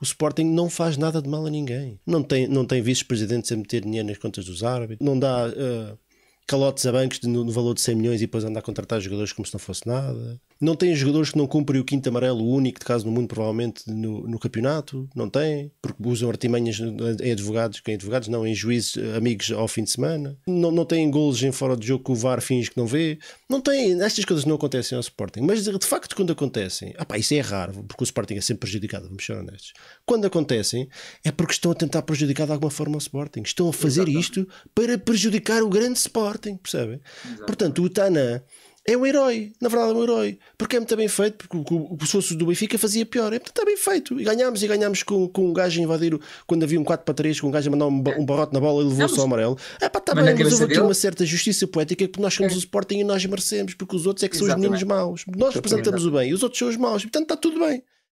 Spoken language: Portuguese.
O Sporting não faz nada de mal a ninguém. Não tem, não tem vice-presidentes a meter dinheiro nas contas dos árbitros, não dá. Uh, calotes a bancos de, no, no, valor de 100 milhões e depois andar a contratar jogadores como se não fosse nada. Não tem jogadores que não cumprem o quinto amarelo, o único de caso no mundo, provavelmente, no, no campeonato. Não tem, porque usam artimanhas em advogados, em advogados não, em juízes amigos ao fim de semana. Não, não tem golos em fora de jogo que o VAR finge que não vê. Não tem, estas coisas não acontecem ao Sporting. Mas de facto, quando acontecem, ah isso é raro, porque o Sporting é sempre prejudicado, vamos ser honestos. Quando acontecem, é porque estão a tentar prejudicar de alguma forma o Sporting. Estão a fazer isto para prejudicar o grande Sporting percebem? Portanto, o Tana é um herói, na verdade é um herói, porque é muito bem feito, porque o, pessoal do Benfica fazia pior, é muito bem feito. E ganhámos e ganhámos com, com um gajo invadir, o, quando havia um 4 para 3, com um gajo a mandar um, um barrote na bola e levou-se ao amarelo. É pá, está bem, mas houve aqui uma certa justiça poética que nós somos é. o Sporting e nós merecemos, porque os outros é que são Exatamente. os meninos maus. Nós representamos o bem e os outros são os maus, portanto está tudo bem.